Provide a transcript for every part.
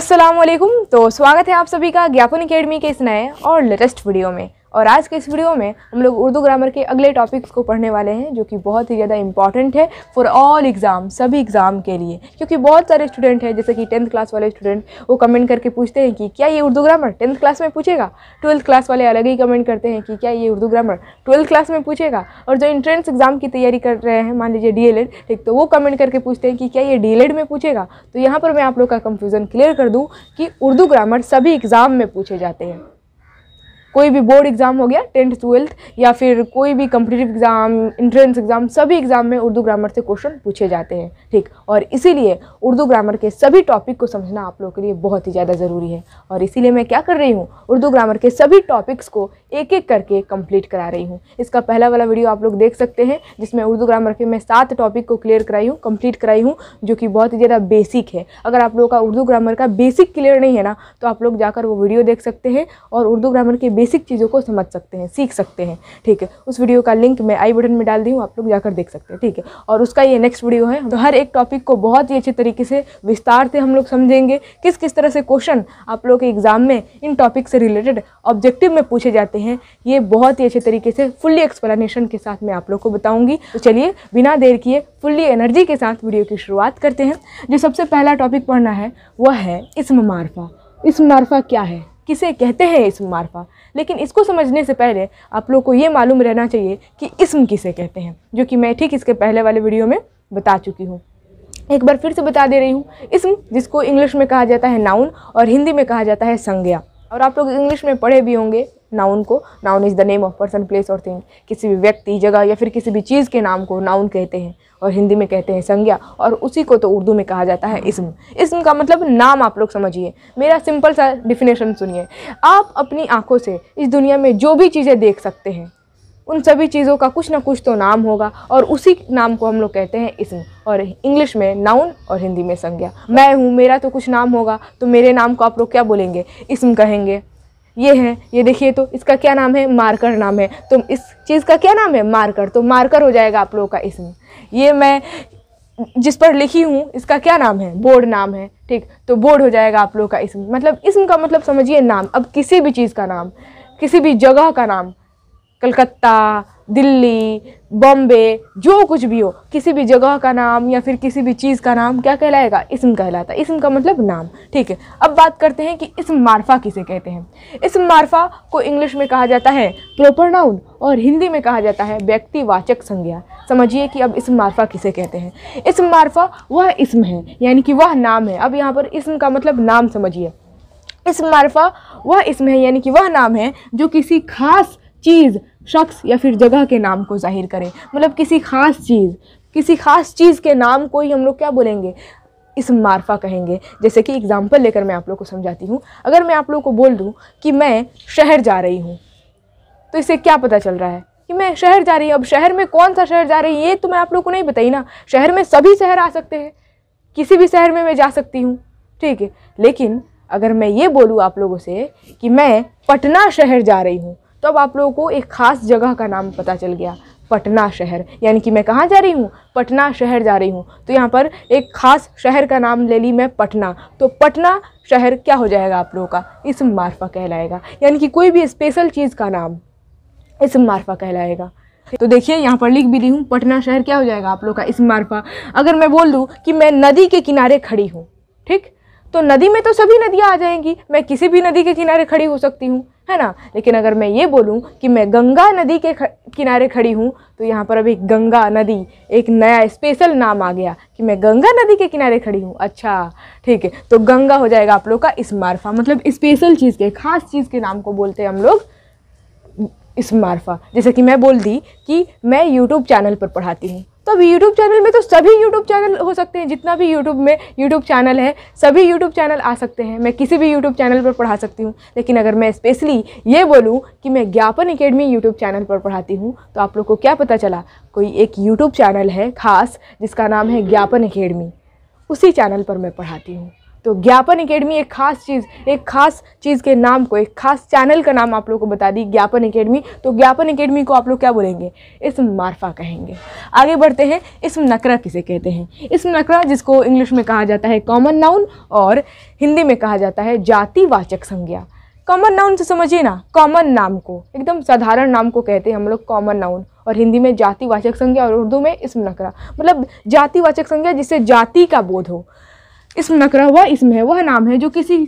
असलम तो स्वागत है आप सभी का ज्ञापन अकेडमी के इस नए और लेटेस्ट वीडियो में और आज के इस वीडियो में हम लोग उर्दू ग्रामर के अगले टॉपिक्स को पढ़ने वाले हैं जो कि बहुत ही ज़्यादा इंपॉर्टेंट है फॉर ऑल एग्ज़ाम सभी एग्ज़ाम के लिए क्योंकि बहुत सारे स्टूडेंट हैं जैसे कि टेंथ क्लास वाले स्टूडेंट वो कमेंट करके पूछते हैं कि क्या ये उर्दू ग्रामर टेंथ क्लास में पूछेगा ट्वेल्थ क्लास वाले अलग ही कमेंट करते हैं कि क्या ये उर्दू ग्रामर ट्वेल्थ क्लास में पूछेगा और जो इंट्रेंस एग्ज़ाम की तैयारी कर रहे हैं मान लीजिए डी ठीक तो वो कमेंट करके पूछते हैं कि क्या ये डी में पूछेगा तो यहाँ पर मैं आप लोग का कन्फ्यूज़न क्लियर कर दूँ कि उर्दू ग्रामर सभी एग्ज़ाम में पूछे जाते हैं कोई भी बोर्ड एग्ज़ाम हो गया टेंथ ट्वेल्थ या फिर कोई भी कम्पिटिटिव एग्ज़ाम इंट्रेंस एग्ज़ाम सभी एग्ज़ाम में उर्दू ग्रामर से क्वेश्चन पूछे जाते हैं ठीक और इसीलिए उर्दू ग्रामर के सभी टॉपिक को समझना आप लोगों के लिए बहुत ही ज़्यादा ज़रूरी है और इसीलिए मैं क्या कर रही हूँ उर्दू ग्रामर के सभी टॉपिक्स को एक एक करके कम्प्लीट करा रही हूँ इसका पहला वाला वीडियो आप लोग देख सकते हैं जिसमें उर्दू ग्रामर के मैं सात टॉपिक को क्लियर कराई हूँ कम्प्लीट कराई हूँ जो कि बहुत ही ज़्यादा बेसिक है अगर आप लोगों का उर्दू ग्रामर का बेसिक क्लियर नहीं है ना तो आप लोग जाकर वो वीडियो देख सकते हैं और उर्दू ग्रामर के बेसिक चीज़ों को समझ सकते हैं सीख सकते हैं ठीक है उस वीडियो का लिंक मैं आई बटन में डाल दी हूँ आप लोग जाकर देख सकते हैं ठीक है और उसका ये नेक्स्ट वीडियो है तो हर एक टॉपिक को बहुत ही अच्छे तरीके से विस्तार से हम लोग समझेंगे किस किस तरह से क्वेश्चन आप लोग के एग्ज़ाम में इन टॉपिक से रिलेटेड ऑब्जेक्टिव में पूछे जाते हैं ये बहुत ही अच्छे तरीके से फुल्ली एक्सप्लेनेशन के साथ मैं आप लोग को बताऊँगी तो चलिए बिना देर किए फुल्ली एनर्जी के साथ वीडियो की शुरुआत करते हैं जो सबसे पहला टॉपिक पढ़ना है वह है इसम मार्फा इसम मार्फा क्या है किसे कहते हैं इसम मारफा लेकिन इसको समझने से पहले आप लोग को ये मालूम रहना चाहिए कि इसम किसे कहते हैं जो कि मैं ठीक इसके पहले वाले वीडियो में बता चुकी हूँ एक बार फिर से बता दे रही हूँ इसम जिसको इंग्लिश में कहा जाता है नाउन और हिंदी में कहा जाता है संज्ञा और आप लोग इंग्लिश में पढ़े भी होंगे नाउन को noun is the name of person place और थिंग किसी भी व्यक्ति जगह या फिर किसी भी चीज़ के नाम को नाउन कहते हैं और हिंदी में कहते हैं संज्ञा और उसी को तो उर्दू में कहा जाता है इसम इसम का मतलब नाम आप लोग समझिए मेरा सिंपल सा डिफिनेशन सुनिए आप अपनी आँखों से इस दुनिया में जो भी चीज़ें देख सकते हैं उन सभी चीज़ों का कुछ ना कुछ तो नाम होगा और उसी नाम को हम लोग कहते हैं इसम और इंग्लिश में नाउन और हिंदी में संज्ञा मैं हूँ मेरा तो कुछ नाम होगा तो मेरे नाम को आप लोग क्या बोलेंगे इसम कहेंगे ये है ये देखिए तो इसका क्या नाम है मार्कर नाम है तो इस चीज़ का क्या नाम है मार्कर तो मार्कर हो जाएगा आप लोगों का इसमें ये मैं जिस पर लिखी हूँ इसका क्या नाम है बोर्ड नाम है ठीक तो बोर्ड हो जाएगा आप लोगों का इसम मतलब इसम का मतलब समझिए नाम अब किसी भी चीज़ का नाम किसी भी जगह का नाम कलकत्ता दिल्ली बॉम्बे जो कुछ भी हो किसी भी जगह का नाम या फिर किसी भी चीज़ का नाम क्या कहलाएगा इसम कहलाता है इसम का मतलब नाम ठीक है अब बात करते हैं कि इसम मार्फा किसे कहते हैं इसम मार्फा को इंग्लिश में कहा जाता है प्रॉपर नाउन और हिंदी में कहा जाता है व्यक्तिवाचक संज्ञा समझिए कि अब इसम मार्फा किसे कहते हैं इसम मार्फा वह इसम है यानी कि वह नाम है अब यहाँ पर इसम का मतलब नाम समझिए इसम मारफा वह इसम है यानी कि वह नाम है जो किसी खास चीज़ शख्स या फिर जगह के नाम को जाहिर करें मतलब किसी ख़ास चीज़ किसी ख़ास चीज़ के नाम को ही हम लोग क्या बोलेंगे इस मार्फा कहेंगे जैसे कि एग्ज़ाम्पल लेकर मैं आप लोग को समझाती हूँ अगर मैं आप लोग को बोल दूँ कि मैं शहर जा रही हूँ तो इससे क्या पता चल रहा है कि मैं शहर जा रही हूँ अब शहर में कौन सा शहर जा रही है ये तो मैं आप लोग को नहीं बताई ना शहर में सभी शहर आ सकते हैं किसी भी शहर में मैं जा सकती हूँ ठीक है लेकिन अगर मैं ये बोलूँ आप लोगों से कि मैं पटना शहर जा रही हूँ तो अब आप लोगों को एक ख़ास जगह का नाम पता चल गया पटना शहर यानी कि मैं कहाँ जा रही हूँ पटना शहर जा रही हूँ तो यहाँ पर एक ख़ास शहर का नाम ले ली मैं पटना तो पटना शहर क्या हो जाएगा आप लोगों का इसम मार्फा कहलाएगा यानी कि कोई भी स्पेशल चीज़ का नाम इसम मार्फा कहलाएगा तो देखिए यहाँ पर लिख भी दी हूँ पटना शहर क्या हो जाएगा आप लोग का इस मार्फा अगर मैं बोल दूँ कि मैं नदी के किनारे खड़ी हूँ ठीक तो नदी में तो सभी नदियाँ आ जाएंगी मैं किसी भी नदी के किनारे खड़ी हो सकती हूँ है ना लेकिन अगर मैं ये बोलूँ कि मैं गंगा नदी के ख, किनारे खड़ी हूँ तो यहाँ पर अभी गंगा नदी एक नया स्पेशल नाम आ गया कि मैं गंगा नदी के किनारे खड़ी हूँ अच्छा ठीक है तो गंगा हो जाएगा आप लोग का मार्फा मतलब स्पेशल चीज़ के खास चीज़ के नाम को बोलते हैं हम लोग मार्फा जैसे कि मैं बोल दी कि मैं यूट्यूब चैनल पर पढ़ाती हूँ तो अब यूट्यूब चैनल में तो सभी यूट्यूब चैनल हो सकते हैं जितना भी यूट्यूब में यूट्यूब चैनल है सभी यूट्यूब चैनल आ सकते हैं मैं किसी भी यूट्यूब चैनल पर पढ़ा सकती हूँ लेकिन अगर मैं स्पेशली ये बोलूँ कि मैं ज्ञापन अकेडमी यूट्यूब चैनल पर पढ़ाती हूँ तो आप लोग को क्या पता चला कोई एक यूट्यूब चैनल है खास जिसका नाम है ज्ञापन अकेडमी उसी चैनल पर मैं पढ़ाती हूँ तो ज्ञापन एकेडमी एक खास चीज़ एक खास चीज़ के नाम को एक खास चैनल का नाम आप लोग को बता दी ज्ञापन एकेडमी तो ज्ञापन एकेडमी को आप लोग क्या बोलेंगे इसम मार्फा कहेंगे आगे बढ़ते हैं इसम नकरा किसे कहते हैं इसम नकरा जिसको इंग्लिश में कहा जाता है कॉमन नाउन और हिंदी में कहा जाता है जातिवाचक संज्ञा कॉमन नाउन से समझिए ना कॉमन नाम को एकदम साधारण नाम को कहते हैं हम लोग कॉमन नाउन और हिंदी में जातिवाचक संज्ञा और उर्दू में इसम नकरा मतलब जातिवाचक संज्ञा जिससे जाति का बोध हो इसम नकरा हुआ इसम है वह नाम है जो किसी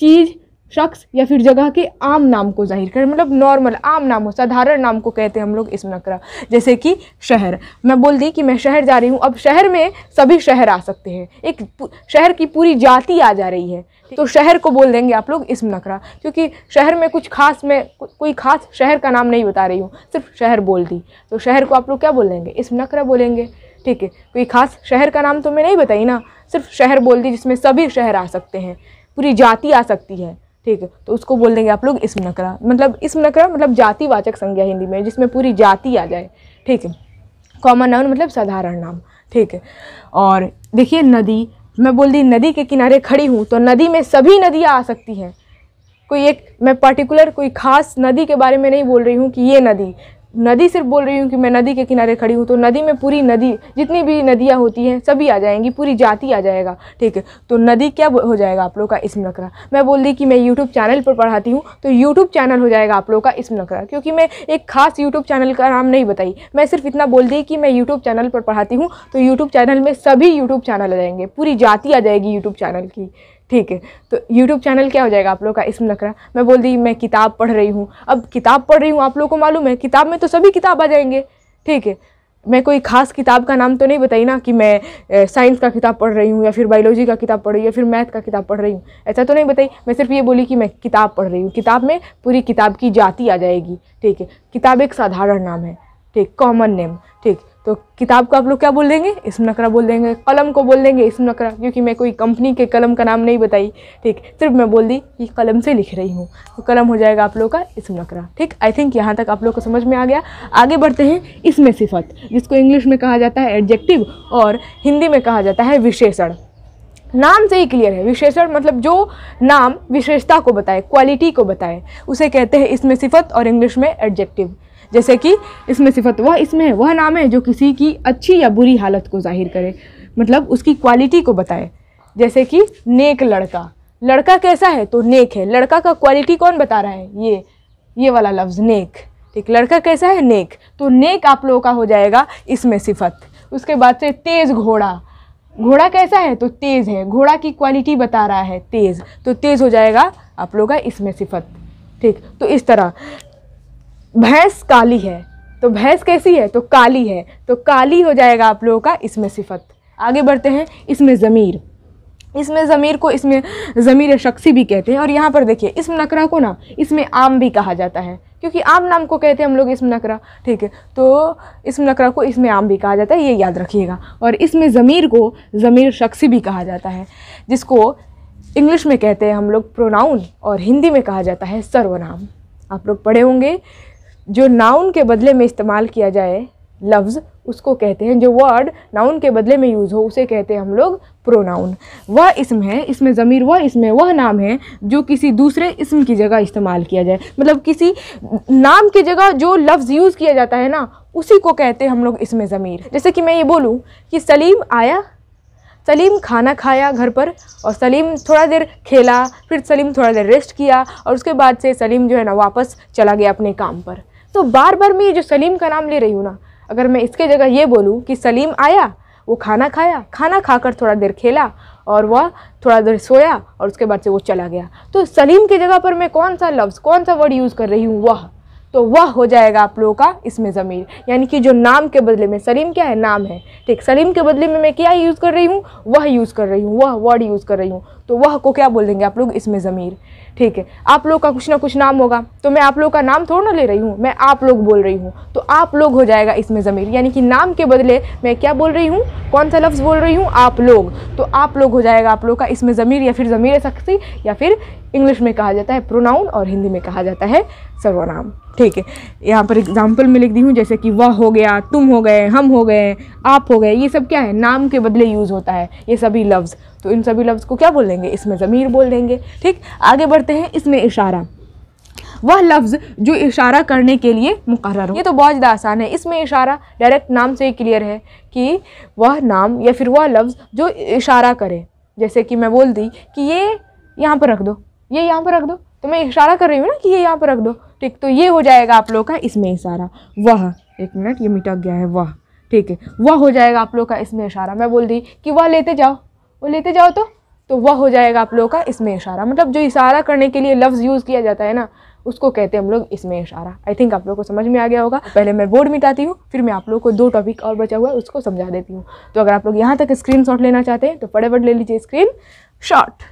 चीज़ शख्स या फिर जगह के आम नाम को जाहिर कर मतलब नॉर्मल आम नाम हो साधारण नाम को कहते हैं हम लोग इसम नकरा जैसे कि शहर मैं बोल दी कि मैं शहर जा रही हूँ अब शहर में सभी शहर आ सकते हैं एक शहर की पूरी जाति आ जा रही है तो शहर को बोल देंगे आप लोग इसम नकरा क्योंकि शहर में कुछ खास मैं को, कोई खास शहर का नाम नहीं बता रही हूँ सिर्फ शहर बोल दी तो शहर को आप लोग क्या बोल देंगे इसम नकरा बोलेंगे ठीक है कोई तो खास शहर का नाम तो मैं नहीं बताई ना सिर्फ शहर बोल दी जिसमें सभी शहर आ सकते हैं पूरी जाति आ सकती है ठीक है तो उसको बोल देंगे आप लोग इसम नकरा मतलब इसम नकरा मतलब जातिवाचक संज्ञा हिंदी में जिसमें पूरी जाति आ जाए ठीक है कॉमन नाउन मतलब साधारण नाम ठीक है और देखिए नदी मैं बोल दी नदी के किनारे खड़ी हूँ तो नदी में सभी नदियाँ आ सकती हैं कोई एक मैं पर्टिकुलर कोई खास नदी के बारे में नहीं बोल रही हूँ कि ये नदी नदी सिर्फ बोल रही हूँ कि मैं नदी के किनारे खड़ी हूँ तो नदी में पूरी नदी जितनी भी नदियाँ होती हैं सभी आ जाएंगी पूरी जाति आ जाएगा ठीक है तो नदी क्या हो जाएगा आप लोग का इसम नकरा मैं बोल दी कि मैं यूट्यूब चैनल पर पढ़ाती हूँ तो यूट्यूब चैनल हो जाएगा आप लोग का इसम नकरा क्योंकि मैं एक खास यूट्यूब चैनल का नाम नहीं बताई मैं सिर्फ इतना बोल दी कि मैं यूट्यूब चैनल पर पढ़ाती हूँ तो यूट्यूब चैनल में सभी यूट्यूब चैनल आ जाएंगे पूरी जाति आ जाएगी यूट्यूब चैनल की ठीक है तो यूट्यूब चैनल क्या हो जाएगा आप लोग का इसमें लकड़ा मैं बोल दी मैं किताब पढ़ रही हूँ अब किताब पढ़ रही हूँ आप लोग को मालूम है किताब में तो सभी किताब आ जाएंगे ठीक है मैं कोई खास किताब का नाम तो नहीं बताई ना कि मैं साइंस का किताब पढ़ रही हूँ या फिर बायोलॉजी का किताब पढ़ रही हूँ या फिर मैथ का किताब पढ़ रही हूँ ऐसा तो नहीं बताई मैं सिर्फ ये बोली कि मैं किताब पढ़ रही हूँ किताब में पूरी किताब की जाति आ जाएगी ठीक है किताब एक साधारण नाम है ठीक कॉमन नेम ठीक तो किताब को आप लोग क्या बोल देंगे इसम नकरा बोल देंगे कलम को बोल देंगे इसम नकरा क्योंकि मैं कोई कंपनी के कलम का नाम नहीं बताई ठीक सिर्फ मैं बोल दी कि कलम से लिख रही हूँ तो कलम हो जाएगा आप लोग का इसम नकरा ठीक आई थिंक यहाँ तक आप लोग को समझ में आ गया आगे बढ़ते हैं इसमें सिफत जिसको इंग्लिश में कहा जाता है एडजेक्टिव और हिंदी में कहा जाता है विशेषण नाम से ही क्लियर है विशेषण मतलब जो नाम विशेषता को बताए क्वालिटी को बताए उसे कहते हैं इसमें सिफत और इंग्लिश में एडजेक्टिव जैसे कि इसमें सिफत वह इसमें वह नाम है जो किसी की अच्छी या बुरी हालत को जाहिर करे मतलब उसकी क्वालिटी को बताए जैसे कि नेक लड़का लड़का कैसा है तो नेक है लड़का का क्वालिटी कौन बता रहा है ये ये वाला लफ्ज़ नेक ठीक लड़का कैसा है नेक तो नेक आप लोगों का हो जाएगा इसमें सिफत उसके बाद से तेज़ घोड़ा घोड़ा कैसा है तो तेज़ है घोड़ा की क्वालिटी बता रहा है तेज़ तो तेज़ हो जाएगा आप लोगों का इसमें सिफत ठीक तो इस तरह भैंस काली है तो भैंस कैसी है तो काली है तो काली हो जाएगा आप लोगों का इसमें सिफत आगे बढ़ते हैं इसमें ज़मीर इसमें ज़मीर को इसमें ज़मीर शख्सी भी कहते हैं और यहाँ पर देखिए इसम नकरा को ना इसमें आम भी कहा जाता है क्योंकि आम नाम को कहते हैं हम लोग इसम नकरा ठीक है तो इसम नकरा को इसमें आम भी कहा जाता है ये याद रखिएगा और इसमें ज़मीर को ज़मीर शख्सी भी कहा जाता है जिसको इंग्लिश में कहते हैं हम लोग प्रोनाउन और हिंदी में कहा जाता है सर्वनाम आप लोग पढ़े होंगे जो नाउन के बदले में इस्तेमाल किया जाए लफ्ज़ उसको कहते हैं जो वर्ड नाउन के बदले में यूज़ हो उसे कहते हैं हम लोग प्रोनाउन वह इसम है इसमें ज़मीर वह इसमें वह नाम है जो किसी दूसरे इसम की जगह इस्तेमाल किया जाए मतलब किसी नाम की जगह जो लफ्ज़ यूज़ किया जाता है ना उसी को कहते हैं हम लोग इसमें ज़मीर जैसे कि मैं ये बोलूँ कि सलीम आया सलीम खाना खाया घर पर और सलीम थोड़ा देर खेला फिर सलीम थोड़ा देर रेस्ट किया और उसके बाद से सलीम जो है ना वापस चला गया अपने काम पर तो बार बार मैं ये जो सलीम का नाम ले रही हूँ ना अगर मैं इसके जगह ये बोलूँ कि सलीम आया वो खाना खाया खाना खाकर थोड़ा देर खेला और वह थोड़ा देर सोया और उसके बाद से वो चला गया तो सलीम की जगह पर मैं कौन सा लफ्ज़ कौन सा वर्ड यूज़ कर रही हूँ वह तो वह हो जाएगा आप लोगों का इसमें ज़मीर यानी कि जो नाम के बदले में सलीम क्या है नाम है ठीक सलीम के बदले में मैं क्या यूज़ कर रही हूँ वह यूज़ कर रही हूँ वह वर्ड यूज़ कर रही हूँ तो वह को क्या बोल देंगे आप लोग इसमें ज़मीर ठीक है आप लोग का कुछ ना कुछ नाम होगा तो मैं आप लोग का नाम थोड़ा ना ले रही हूँ मैं आप लोग बोल रही हूँ तो आप लोग हो जाएगा इसमें ज़मीर यानी कि नाम के बदले मैं क्या बोल रही हूँ कौन सा लफ्ज़ बोल रही हूँ आप लोग तो आप लोग हो जाएगा आप लोग का इसमें ज़मीर या फिर ज़मीर शख्सी या फिर इंग्लिश में कहा जाता है प्रोनाउन और हिंदी में कहा जाता है सर्वनाम ठीक है यहाँ पर एग्जाम्पल में लिख दी हूँ जैसे कि वह हो गया तुम हो गए हम हो गए आप हो गए ये सब क्या है नाम के बदले यूज़ होता है ये सभी लफ्ज़ तो इन सभी लफ्ज़ को क्या बोल देंगे इसमें ज़मीर बोल देंगे ठीक आगे बढ़ते हैं इसमें इशारा वह लफ्ज़ जो इशारा करने के लिए मुकर हो ये तो बहुत ज़्यादा आसान है इसमें इशारा डायरेक्ट नाम से ही क्लियर है कि वह नाम या फिर वह लफ्ज़ जो इशारा करे जैसे कि मैं बोल दी कि ये यहाँ पर रख दो ये यहाँ पर रख दो तो मैं इशारा कर रही हूँ ना कि ये यहाँ पर रख दो ठीक तो ये हो जाएगा आप लोग का इसमें इशारा वह एक मिनट ये मिटक गया है वह ठीक है वह हो जाएगा आप लोग का इसमें इशारा मैं बोल दी कि वह लेते जाओ वो लेते जाओ तो तो वह हो जाएगा आप लोगों का इसमें इशारा मतलब जो इशारा करने के लिए लफ्ज़ यूज़ किया जाता है ना उसको कहते हैं हम लोग इसमें इशारा आई थिंक आप लोग को समझ में आ गया होगा पहले मैं बोर्ड मिटाती हूँ फिर मैं आप लोग को दो टॉपिक और बचा हुआ है उसको समझा देती हूँ तो अगर आप लोग यहाँ तक स्क्रीन लेना चाहते हैं तो फटाफट ले लीजिए स्क्रीन शॉट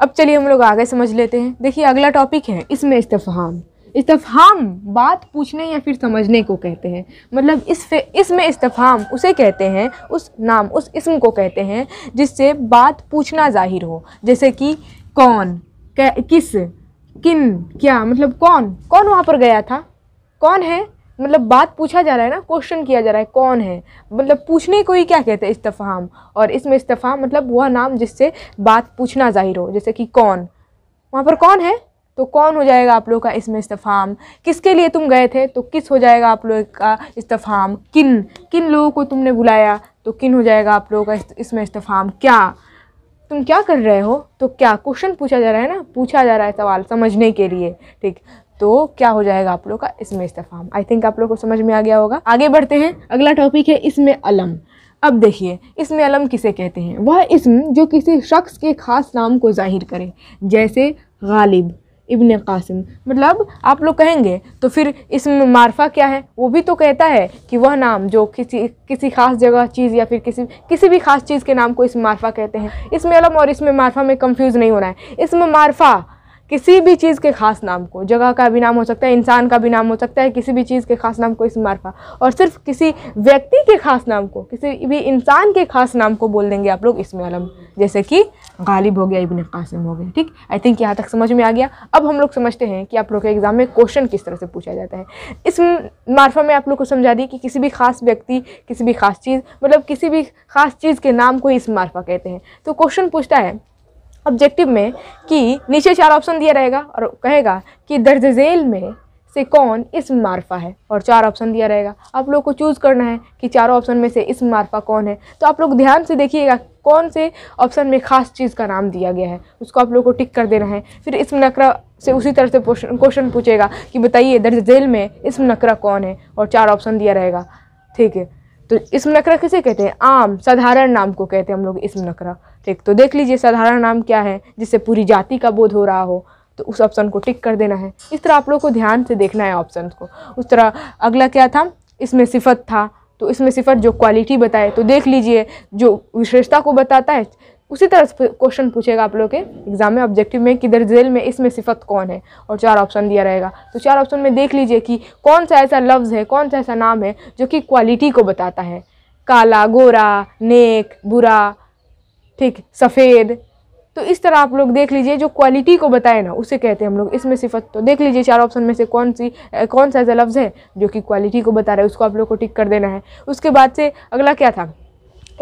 अब चलिए हम लोग आगे समझ लेते हैं देखिए अगला टॉपिक है इसमें इस्तफ़ाम इस्तफ़ाम बात पूछने या फिर समझने को कहते हैं मतलब इस इसमें इस्तफ़ाम उसे कहते हैं उस नाम उस इसम को कहते हैं जिससे बात पूछना ज़ाहिर हो जैसे कि कौन किस किन क्या मतलब कौन कौन वहाँ पर गया था कौन है मतलब बात पूछा जा रहा है ना क्वेश्चन किया जा रहा है कौन है मतलब पूछने को ही क्या कहते हैं इस्तफ़ाम और इसमें इस्तफ़ाम मतलब वह नाम जिससे बात पूछना जाहिर हो जैसे कि कौन वहाँ पर कौन है तो कौन हो जाएगा आप लोगों का इसमें इस्तफ़ाम किसके लिए तुम गए थे तो किस हो जाएगा आप लोग का इस्तफ़ाम किन किन लोगों को तुमने बुलाया तो किन हो जाएगा आप लोगों का इसमें इस्तफ़ाम क्या तुम क्या कर रहे हो तो क्या क्वेश्चन पूछा जा रहा है ना पूछा जा रहा है सवाल समझने के लिए ठीक तो क्या हो जाएगा आप लोग का इसमें इस्तेफाम आई थिंक आप लोग को समझ में आ गया होगा आगे बढ़ते हैं अगला टॉपिक है इसमें अलम अब देखिए इसमें अलम किसे कहते हैं वह इसम जो किसी शख्स के ख़ास नाम को जाहिर करे जैसे गालिब इबन कासिम मतलब आप लोग कहेंगे तो फिर इसम मारफा क्या है वो भी तो कहता है कि वह नाम जो किसी किसी ख़ास जगह चीज़ या फिर किसी किसी भी ख़ास चीज़ के नाम को इसम मारफा कहते हैं इसमें अलम और इसमें मारफा में कंफ्यूज नहीं होना है इसम मारफा किसी भी चीज़ के खास नाम को जगह का भी नाम हो सकता है इंसान का भी नाम हो सकता है किसी भी चीज़ के खास नाम को इस मार्फा और सिर्फ किसी व्यक्ति के खास नाम को किसी भी इंसान के खास नाम को बोल देंगे आप लोग इसमें अलम जैसे कि गालिब हो गया इबन कासिम हो गया ठीक आई थिंक यहाँ तक समझ में आ गया अब हम लोग समझते हैं कि आप लोग के एग्ज़ाम में क्वेश्चन किस तरह से पूछा जाता है इस मार्फा में आप लोग को समझा दी कि किसी भी खास व्यक्ति किसी भी खास चीज़ मतलब किसी भी खास चीज़ के नाम को इस मार्फा कहते हैं तो क्वेश्चन पूछता है ऑब्जेक्टिव में कि नीचे चार ऑप्शन दिया रहेगा और कहेगा कि दर्ज झेल में से कौन इस मारफा है और चार ऑप्शन दिया रहेगा आप लोग को चूज़ करना है कि चारों ऑप्शन में से इस मार्फा कौन है तो आप लोग ध्यान से देखिएगा कौन से ऑप्शन में ख़ास चीज़ का नाम दिया गया है उसको आप लोग को टिक कर देना है फिर इस नकरा से उसी तरह से क्वेश्चन पूछेगा कि बताइए दर्ज झेल में इसम नकरा कौन है और चार ऑप्शन दिया रहेगा ठीक है तो इसम नकरा किसे कहते हैं आम साधारण नाम को कहते हैं हम लोग इसम नकरा एक तो देख लीजिए साधारण नाम क्या है जिससे पूरी जाति का बोध हो रहा हो तो उस ऑप्शन को टिक कर देना है इस तरह आप लोग को ध्यान से देखना है ऑप्शन को उस तरह अगला क्या था इसमें सिफत था तो इसमें सिफत जो क्वालिटी बताए तो देख लीजिए जो विशेषता को बताता है उसी तरह से क्वेश्चन पूछेगा आप लोग के एग्जाम में ऑब्जेक्टिव में किधर जेल में इसमें सिफत कौन है और चार ऑप्शन दिया रहेगा तो चार ऑप्शन में देख लीजिए कि कौन सा ऐसा लफ्ज़ है कौन सा ऐसा नाम है जो कि क्वालिटी को बताता है काला गोरा नेक बुरा ठीक सफ़ेद तो इस तरह आप लोग देख लीजिए जो क्वालिटी को बताए ना उसे कहते हैं हम लोग इसमें सिफत तो देख लीजिए चार ऑप्शन में से कौन सी कौन सा ऐसा लफ्ज़ है जो कि क्वालिटी को बता रहा है उसको आप लोग को टिक कर देना है उसके बाद से अगला क्या था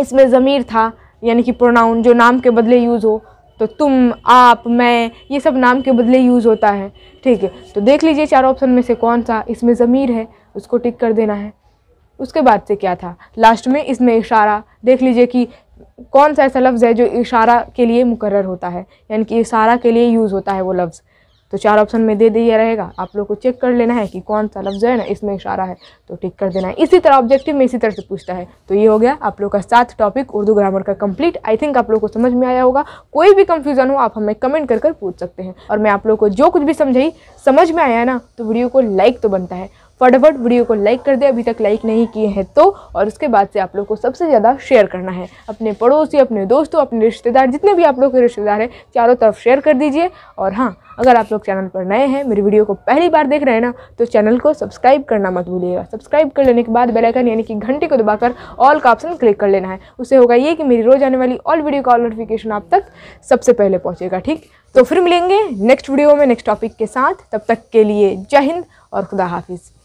इसमें ज़मीर था यानी कि प्रोनाउन जो नाम के बदले यूज़ हो तो तुम आप मैं ये सब नाम के बदले यूज़ होता है ठीक है तो देख लीजिए चार ऑप्शन में से कौन सा इसमें ज़मीर है उसको टिक कर देना है उसके बाद से क्या था लास्ट में इसमें इशारा देख लीजिए कि कौन सा ऐसा लफ्ज़ है जो इशारा के लिए मुकर होता है यानी कि इशारा के लिए यूज़ होता है वो लफ्ज़ तो चार ऑप्शन में दे दिया रहेगा आप लोग को चेक कर लेना है कि कौन सा लफ्ज़ है ना इसमें इशारा है तो टिक कर देना है इसी तरह ऑब्जेक्टिव में इसी तरह से पूछता है तो ये हो गया आप लोग का सात टॉपिक उर्दू ग्रामर का कंप्लीट आई थिंक आप लोग को समझ में आया होगा कोई भी कंफ्यूजन हो आप हमें कमेंट कर कर पूछ सकते हैं और मैं आप लोग को जो कुछ भी समझाई समझ में आया ना तो वीडियो को लाइक तो बनता है फटाफट वीडियो को लाइक कर दे अभी तक लाइक नहीं किए हैं तो और उसके बाद से आप लोग को सबसे ज़्यादा शेयर करना है अपने पड़ोसी अपने दोस्तों अपने रिश्तेदार जितने भी आप लोग के रिश्तेदार हैं चारों तरफ शेयर कर दीजिए और हाँ अगर आप लोग चैनल पर नए हैं मेरी वीडियो को पहली बार देख रहे हैं ना तो चैनल को सब्सक्राइब करना मत भूलिएगा सब्सक्राइब कर लेने के बाद बेलाइकन यानी कि घंटे को दबाकर ऑल का ऑप्शन क्लिक कर लेना है उससे होगा ये कि मेरी रोज़ आने वाली ऑल वीडियो का नोटिफिकेशन आप तक सबसे पहले पहुँचेगा ठीक तो फिर मिलेंगे नेक्स्ट वीडियो में नेक्स्ट टॉपिक के साथ तब तक के लिए जय हिंद और खुदा हाफिज़